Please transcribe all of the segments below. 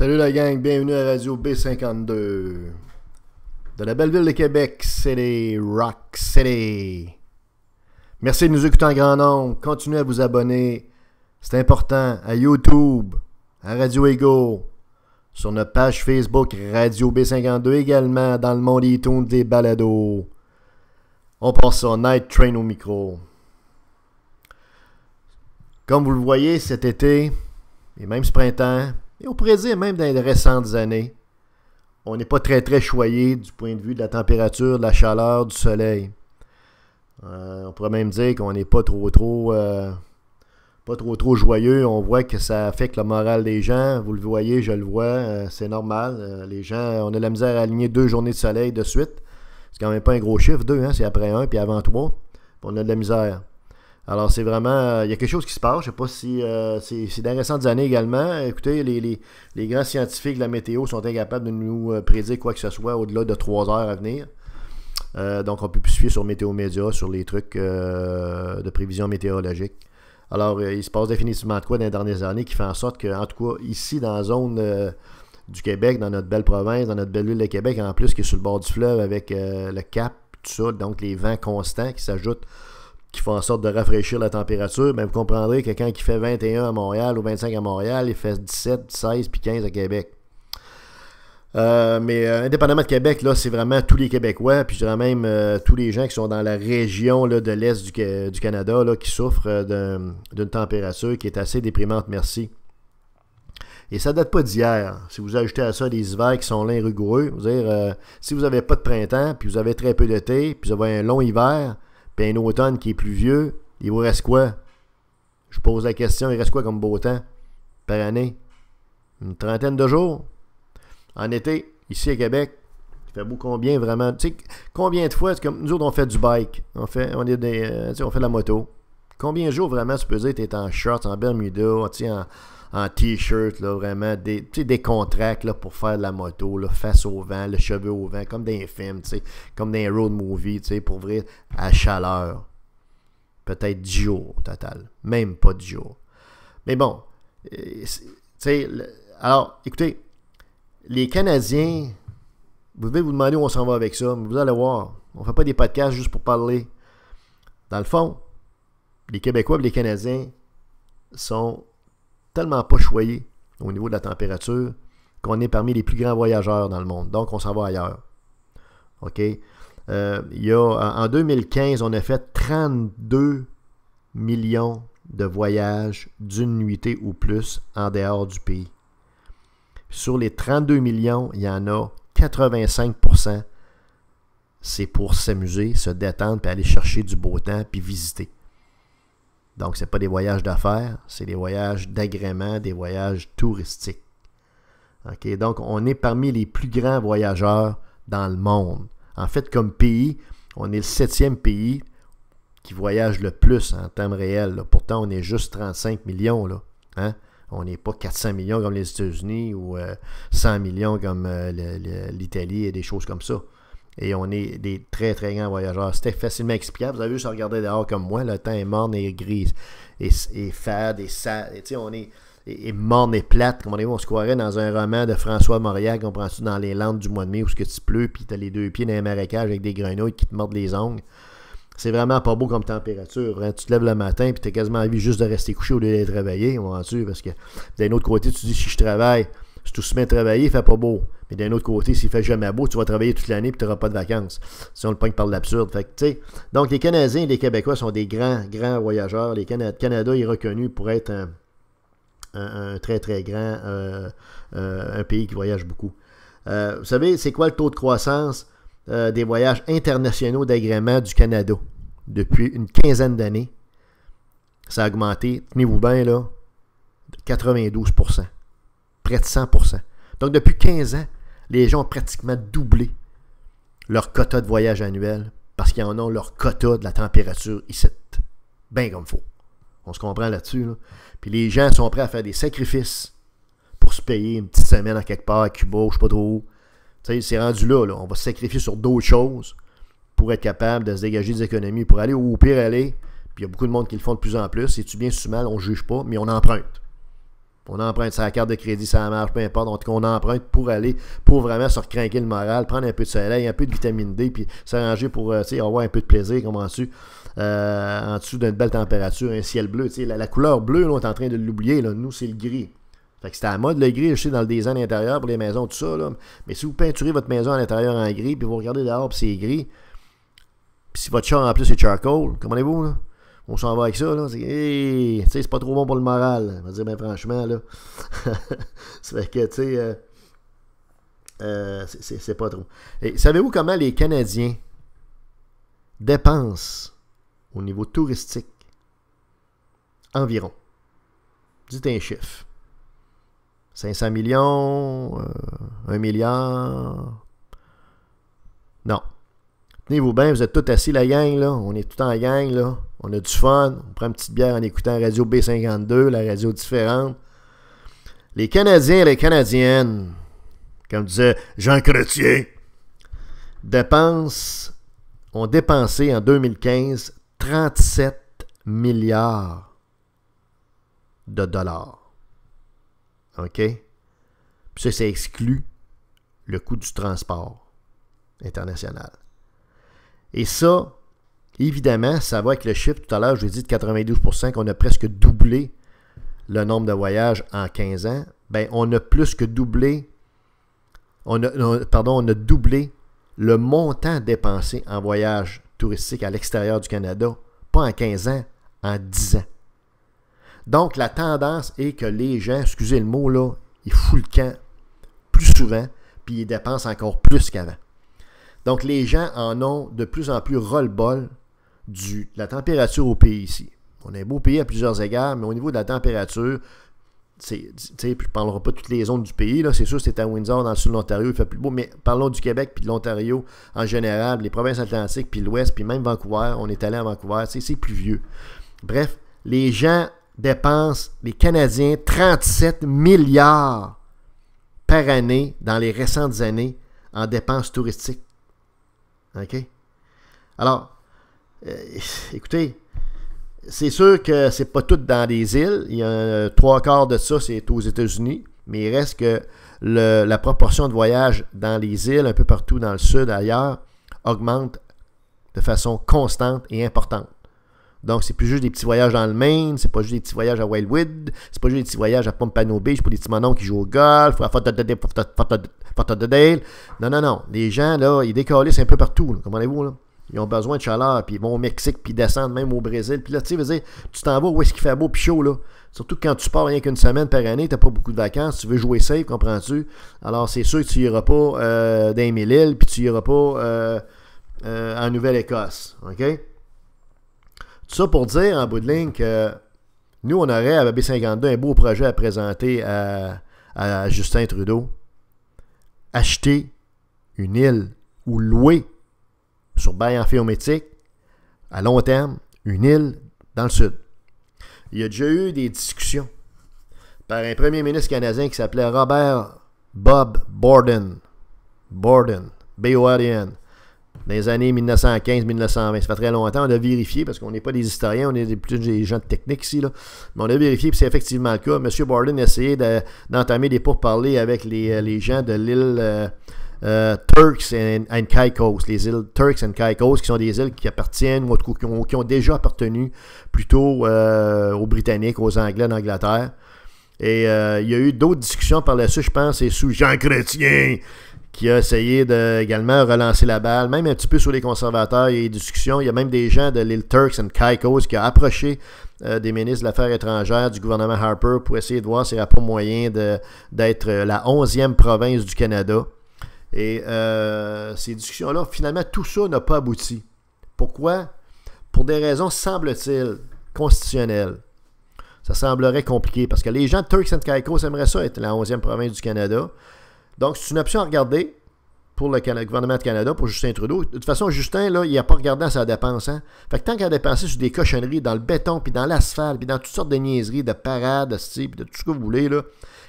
Salut la gang, bienvenue à Radio B52. De la belle ville de Québec, c'est Rock City. Merci de nous écouter en grand nombre. Continuez à vous abonner. C'est important. À YouTube, à Radio Ego, sur notre page Facebook Radio B52 également, dans le monde iTunes des balados. On passe à Night Train au micro. Comme vous le voyez, cet été, et même ce printemps, et on pourrait dire même dans les récentes années, on n'est pas très très choyé du point de vue de la température, de la chaleur, du soleil. Euh, on pourrait même dire qu'on n'est pas trop trop euh, pas trop trop joyeux. On voit que ça affecte le moral des gens. Vous le voyez, je le vois, euh, c'est normal. les gens, on a la misère à aligner deux journées de soleil de suite. C'est quand même pas un gros chiffre, deux, hein, c'est après un puis avant trois. on a de la misère. Alors, c'est vraiment. Euh, il y a quelque chose qui se passe. Je sais pas si. Euh, c'est dans les récentes années également. Écoutez, les, grands scientifiques de la météo sont incapables de nous euh, prédire quoi que ce soit au-delà de trois heures à venir. donc, on peut plus sur Météo Média, sur les trucs de prévision météorologique. Alors, il se passe définitivement de quoi dans les dernières années qui fait en sorte que, en tout cas, ici, dans la zone du Québec, dans notre belle province, dans notre belle ville de Québec, en plus qui est sur le bord du fleuve avec le cap, tout ça, donc les vents constants qui s'ajoutent qui font en sorte de rafraîchir la température, ben, vous comprendrez que quand il fait 21 à Montréal ou 25 à Montréal, il fait 17, 16 puis 15 à Québec. Euh, mais euh, indépendamment de Québec, là, c'est vraiment tous les Québécois, puis je dirais même euh, tous les gens qui sont dans la région de l'Est du, Canada là, qui souffrent d'une température qui est assez déprimante, merci. Et ça date pas d'hier. Si vous ajoutez à ça des hivers qui sont lents rigoureux, vous dire si vous n'avez pas de printemps, puis vous avez très peu d'été, puis vous avez un long hiver, un automne qui est pluvieux, il vous reste quoi? Je pose la question, il reste quoi comme beau temps par année? Une trentaine de jours? En été, ici à Québec, il fait beau combien vraiment? Tu sais, combien de fois, comme nous autres, on fait du bike, on fait, on est des, euh, on fait de la moto. Combien de jours vraiment tu peux dire tu en shorts, en Bermuda, en en t-shirt, là, vraiment, des, des contracts là, pour faire de la moto, là, face au vent, le cheveu au vent, comme dans les films, comme dans les road movies, pour vrai, à chaleur. Peut-être du jours au total, même pas du jours. Mais bon, euh, sais, alors, écoutez, les Canadiens, vous devez vous demander où on s'en va avec ça, mais vous allez voir, on ne fait pas des podcasts juste pour parler. Dans le fond, les Québécois et les Canadiens sont tellement pas choyé au niveau de la température qu'on est parmi les plus grands voyageurs dans le monde. Donc, on s'en va ailleurs. OK? Euh, il y en 2015, on a fait 32 millions de voyages d'une nuitée ou plus en dehors du pays. Sur les 32 millions, il y en a 85 c'est pour s'amuser, se détendre, puis aller chercher du beau temps, puis visiter. Donc, ce n'est pas des voyages d'affaires, c'est des voyages d'agrément, des voyages touristiques. donc, on est parmi les plus grands voyageurs dans le monde. En fait, comme pays, on est le septième pays qui voyage le plus en temps réel. Pourtant, on est juste 35 millions. Là, hein. On n'est pas 400 millions comme les États-Unis ou 100 euh, millions comme euh, l'Italie et des choses comme ça et on est des très très grands voyageurs. C'était facilement explicable. Vous avez juste regardé dehors comme moi, le temps est morne et gris, et, fade et sale. on est et, et morne et plate, comme on est, on se croirait dans un roman de François Mauriac, on prend tu dans les Landes du mois de mai où ce que tu pleut, puis t'as les deux pieds dans un marécage avec des grenouilles qui te mordent les ongles. C'est vraiment pas beau comme température. Hein. Tu te lèves le matin, puis as quasiment envie juste de rester couché au lieu d'aller travailler, on en parce que d'un autre côté, tu dis si je travaille, si tu à travailler, il fait pas beau. Mais d'un autre côté, s'il fait jamais beau, tu vas travailler toute l'année et tu n'auras pas de vacances. Si on le pogne par l'absurde. Fait Donc, les Canadiens et les Québécois sont des grands, grands voyageurs. Le Canada est reconnu pour être un, très, très grand euh, euh, un pays qui voyage beaucoup. Euh, vous savez, c'est quoi le taux de croissance des voyages internationaux d'agrément du Canada depuis une quinzaine d'années? Ça a augmenté, tenez-vous bien, là, 92 100 Donc, depuis 15 ans, les gens ont pratiquement doublé leur quota de voyage annuel parce qu'ils en ont leur quota de la température ici. Ben comme faut. On se comprend là-dessus. Puis les gens sont prêts à faire des sacrifices pour se payer une petite semaine à quelque part à Cuba, je sais pas trop où. Tu c'est rendu là, On va se sacrifier sur d'autres choses pour être capable de se dégager des économies, pour aller où au pire aller. Puis il y a beaucoup de monde qui le font de plus en plus. Si tu bien, si tu mal, on ne juge pas, mais on emprunte. On emprunte sa carte de crédit, ça marche, peu importe. Donc, on emprunte pour aller, pour vraiment se recrinquer le moral, prendre un peu de soleil, un peu de vitamine D, puis s'arranger pour euh, avoir un peu de plaisir, comme tu euh, en dessous d'une belle température, un ciel bleu. La, la couleur bleue, on est en train de l'oublier. Nous, c'est le gris. Fait que c'était à mode le gris, je sais, dans le design intérieur pour les maisons, tout ça. Là. Mais si vous peinturez votre maison à l'intérieur en gris, puis vous regardez dehors, puis c'est gris, puis si votre char, en plus est charcoal, allez vous on s'en va avec ça, là. C'est, c'est pas trop bon pour le moral. On va dire, ben, franchement, là. c'est que, tu sais, euh, euh, c'est pas trop. savez-vous comment les Canadiens dépensent au niveau touristique environ? Dites un chiffre. 500 millions, 1 euh, milliard. Non. Tenez-vous bien, vous êtes tous assis la gang, là. On est tout en gang, là. On a du fun. On prend une petite bière en écoutant Radio B52, la radio différente. Les Canadiens et les Canadiennes, comme disait Jean Chrétien, dépensent, ont dépensé en 2015 37 milliards de dollars. OK? Puis ça, ça exclut le coût du transport international. Et ça, Évidemment, ça va avec le chiffre tout à l'heure, je vous ai dit de 92% qu'on a presque doublé le nombre de voyages en 15 ans. Ben, on a plus que doublé, on pardon, on a doublé le montant dépensé en voyage touristique à l'extérieur du Canada, pas en 15 ans, en 10 ans. Donc, la tendance est que les gens, excusez le mot là, ils foutent le camp plus souvent, puis ils dépensent encore plus qu'avant. Donc, les gens en ont de plus en plus roll bol de la température au pays ici. On est un beau pays à plusieurs égards, mais au niveau de la température, puis je ne pas de toutes les zones du pays. C'est sûr, c'est à Windsor, dans le sud de l'Ontario, il fait plus beau. Mais parlons du Québec puis de l'Ontario en général, les provinces atlantiques, puis l'Ouest, puis même Vancouver. On est allé à Vancouver, c'est plus vieux. Bref, les gens dépensent, les Canadiens, 37 milliards par année dans les récentes années en dépenses touristiques. OK? Alors, euh, écoutez, c'est sûr que c'est pas tout dans les îles. Il y a euh, trois quarts de ça, c'est aux États-Unis. Mais il reste que la proportion de voyages dans les îles, un peu partout dans le sud, ailleurs, augmente de façon constante et importante. Donc, c'est plus juste des petits voyages dans le Maine, c'est pas juste des petits voyages à Wildwood, c'est pas juste des petits voyages à Pompano Beach pour des petits manons qui jouent au golf, à Fort Non, non, non. Les gens, là, ils c'est un peu partout, allez vous là. Ils ont besoin de chaleur, puis ils vont au Mexique, puis descendent même au Brésil. Puis là, tu sais, tu t'en vas où est-ce qu'il fait beau, puis chaud, là. Surtout quand tu pars rien qu'une semaine par année, tu n'as pas beaucoup de vacances, tu veux jouer safe, comprends-tu? Alors, c'est sûr que tu iras pas euh, dans les îles, puis tu iras pas euh, euh, en Nouvelle-Écosse, OK? Tout ça pour dire, en bout de ligne, que nous, on aurait à B52 un beau projet à présenter à Justin Trudeau. Acheter une île ou louer sur bail amphiométique, à long terme, une île dans le sud. Il y a déjà eu des discussions par un premier ministre canadien qui s'appelait Robert Bob Borden. Borden, b o e dans les années 1915-1920. Ça fait très longtemps, on a vérifié, parce qu'on n'est pas des historiens, on est plutôt des gens de technique ici, là. mais on a vérifié, puis c'est effectivement le cas. M. Borden a essayé d'entamer des pourparlers avec les, les gens de l'île euh, euh, Turks and, Caicos, les îles Turks and Caicos, qui sont des îles qui appartiennent, ou qui, ont, déjà appartenu plutôt euh, aux Britanniques, aux Anglais d'Angleterre. Et euh, il y a eu d'autres discussions par la dessus je pense, et sous Jean Chrétien qui a essayé de également relancer la balle, même un petit peu sous les conservateurs. Il y a eu des discussions. Il y a même des gens de l'île Turks and Caicos qui a approché des ministres de l'Affaires étrangères du gouvernement Harper pour essayer de voir s'il n'y a pas moyen d'être la onzième province du Canada. Et euh, ces discussions-là, finalement, tout ça n'a pas abouti. Pourquoi? Pour des raisons, semble-t-il, constitutionnelles. Ça semblerait compliqué parce que les gens de Turks and Caicos aimeraient ça être la 11e province du Canada. Donc, c'est une option à regarder pour le, gouvernement de Canada, pour Justin Trudeau. De toute façon, Justin, là, il n'a pas regardé à sa dépense. Hein? Fait que tant qu'il a dépensé sur des cochonneries dans le béton, puis dans l'asphalte, puis dans toutes sortes de niaiseries, de parades, de, de tout ce que vous voulez, là,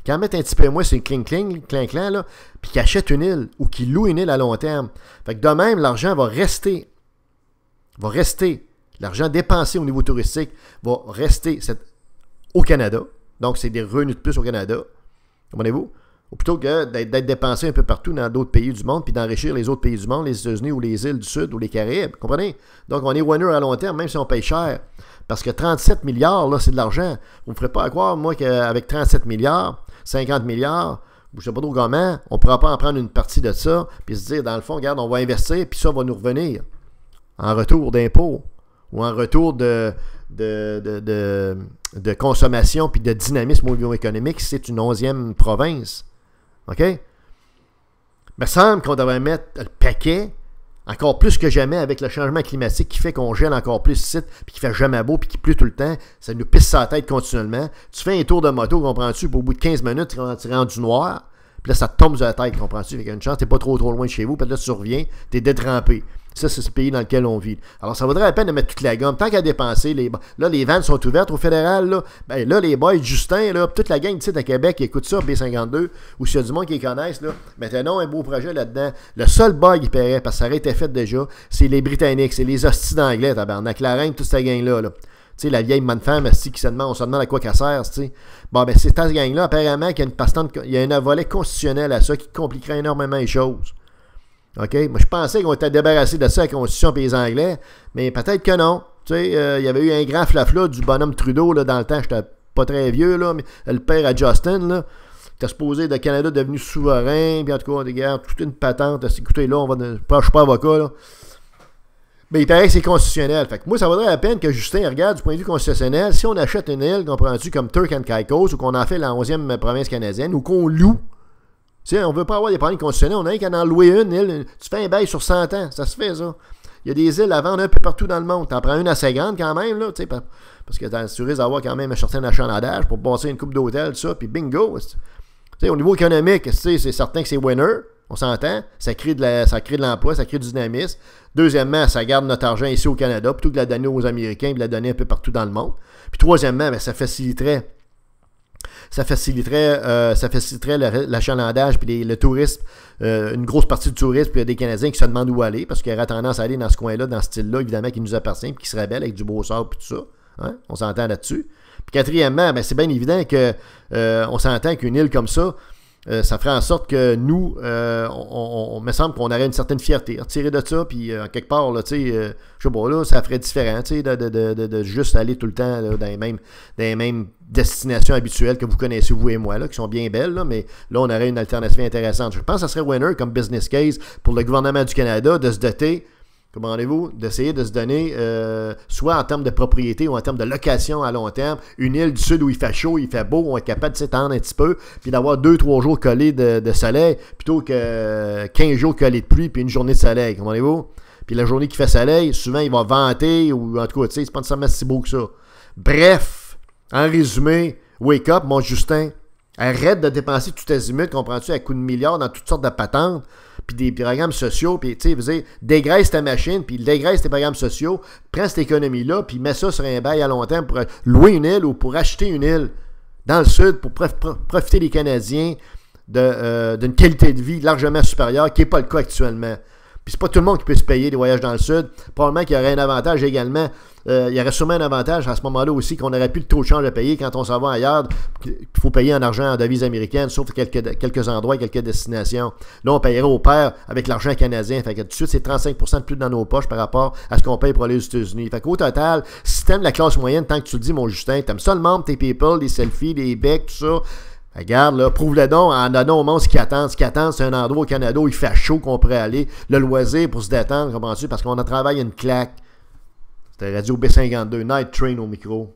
en mette un petit peu moins, c'est cling cling, clin clin là, puis qu'il achète une île ou qu'il loue une île à long terme. Fait que de même, l'argent va rester. Va rester. L'argent dépensé au niveau touristique va rester au Canada. Donc, c'est des revenus de plus au Canada. Comprenez-vous? Ou plutôt que d'être dépensé un peu partout dans d'autres pays du monde, puis d'enrichir les autres pays du monde, les États-Unis ou les îles du Sud ou les Caraïbes. Comprenez? Donc, on est winner à long terme, même si on paye cher. Parce que 37 milliards, là, c'est de l'argent. Vous ne ferez pas à croire, moi, qu'avec 37 milliards, 50 milliards, je ne sais pas trop comment, on ne pourra pas en prendre une partie de ça, puis se dire, dans le fond, regarde, on va investir, puis ça va nous revenir en retour d'impôts ou en retour de, consommation puis de dynamisme au niveau économique. C'est une onzième province. OK? Il me semble qu'on devrait mettre le paquet encore plus que jamais avec le changement climatique qui fait qu'on gèle encore plus site puis qui fait jamais beau, puis qui pleut tout le temps. Ça nous pisse sa tête continuellement. Tu fais un tour de moto, comprends-tu, puis au bout de 15 minutes, tu rends du noir, puis là, ça tombe sur la tête, comprends-tu? Fait y a une chance, t'es pas trop trop loin de chez vous, puis là, tu reviens, es détrempé. Ça, c'est ce pays dans lequel on vit. Alors, ça vaudrait la peine de mettre toute la gomme. Tant qu'à dépenser, les... là, les vannes sont ouvertes au fédéral. Là, ben, là les boys, Justin, là, toute la gang de à Québec écoute ça, B52, ou s'il y a du monde qui les connaissent, là, ben, un beau projet là-dedans. Le seul bug qui paierait, parce que ça aurait été fait déjà, c'est les Britanniques, c'est les hosties d'anglais, tabarnak, la reine, toute cette gang-là. Tu sais, la vieille manne femme qui se demande, on se demande à quoi qu'elle sert, sais. Bon, ben, c'est cette gang-là, apparemment, qu'il y a une il y a un volet constitutionnel à ça qui compliquerait énormément les choses. OK? Moi, je pensais qu'on était débarrassé de ça à la Constitution pays anglais, mais peut-être que non. Tu sais, euh, il y avait eu un grand flafla du bonhomme Trudeau dans le temps, j'étais pas très vieux, là, mais le père à Justin, là. T'as supposé de Canada devenu souverain, puis en tout cas, on regarde, toute une patente. Écoutez, là, on va. Je suis pas avocat, là. Mais il paraît que c'est constitutionnel. moi, ça vaudrait la peine que Justin regarde du point de vue constitutionnel. Si on achète une île, comprends-tu, comme Turk and Caicos, ou qu'on en fait la 11e province canadienne, ou qu'on loue tu sais, on veut pas avoir des problèmes constitutionnels. On a qu'à en louer une île. Tu fais un bail sur 100 ans. Ça se fait, ça. Il y a des îles à vendre un peu partout dans le monde. tu en prends une assez grande quand même, là, tu sais, parce que tu risques d'avoir quand même un certain achalandage pour passer une coupe d'hôtel, ça, puis bingo. au niveau économique, c'est certain que c'est winner. On s'entend. Ça crée de l'emploi, ça crée du dynamisme. Deuxièmement, ça garde notre argent ici au Canada plutôt que de la donner aux Américains de la donner un peu partout dans le monde. Puis troisièmement, ben, ça faciliterait ça faciliterait, euh, ça faciliterait l'achalandage puis le tourisme, euh, une grosse partie du tourisme puis des Canadiens qui se demandent où aller parce qu'il y aurait tendance à aller dans ce coin-là, dans ce style-là, évidemment, qui nous appartient puis qui serait belle avec du beau sort puis tout ça. Hein? On s'entend là-dessus. Puis quatrièmement, ben, c'est bien évident que euh, on s'entend qu'une île comme ça, euh, ça ferait en sorte que nous, euh, on, me semble qu'on aurait une certaine fierté. Retirer de ça, puis en euh, quelque part, là, je sais pas, là, ça ferait différent de, de, de, juste aller tout le temps dans, les mêmes, destinations habituelles que vous connaissez, vous et moi, là, qui sont bien belles, mais là, on aurait une alternative intéressante. Je pense que ça serait winner comme business case pour le gouvernement du Canada de se doter Comprenez-vous? D'essayer de se donner, euh, soit en termes de propriété ou en termes de location à long terme, une île du sud où il fait chaud, il fait beau, on est capable de s'étendre un petit peu, puis d'avoir deux, trois jours collés de, soleil, plutôt que 15 jours collés de pluie, puis une journée de soleil. Comprenez-vous? Puis la journée qui fait soleil, souvent il va vanter, ou en tout cas, tu sais, c'est pas nécessairement si beau que ça. Bref, en résumé, wake up, mon Justin. Arrête de dépenser toutes tout minutes, comprends-tu, à coups de milliards dans toutes sortes de patentes puis des programmes sociaux, puis tu sais, dégraisse ta machine, puis dégraisse tes programmes sociaux, prends cette économie-là, puis mets ça sur un bail à long terme pour louer une île ou pour acheter une île dans le sud pour profiter des Canadiens euh, d'une qualité de vie largement supérieure qui n'est pas le cas actuellement. Puis c'est pas tout le monde qui peut se payer des voyages dans le sud. Probablement qu'il y aurait un avantage également. Euh, il y aurait sûrement un avantage à ce moment-là aussi qu'on n'aurait plus le taux de change à payer quand on s'en va ailleurs. Il faut payer en argent en devise américaine, sauf quelques, quelques endroits, quelques destinations. Là, on paierait au pair avec l'argent canadien. Fait que tout de suite, c'est 35 de plus dans nos poches par rapport à ce qu'on paye pour aller aux États-Unis. Fait qu'au total, si de la classe moyenne, tant que tu le dis, mon Justin, t'aimes seulement tes people, les selfies, les becs, tout ça Regarde, ben, là, prouve-le donc en donnant au monde ce qui attend, Ce qui attend c'est un endroit au Canada où il fait chaud qu'on pourrait aller. Le loisir pour se détendre, comprends-tu? Parce qu'on a travaillé une claque. C'était Radio B52 Night Train au micro.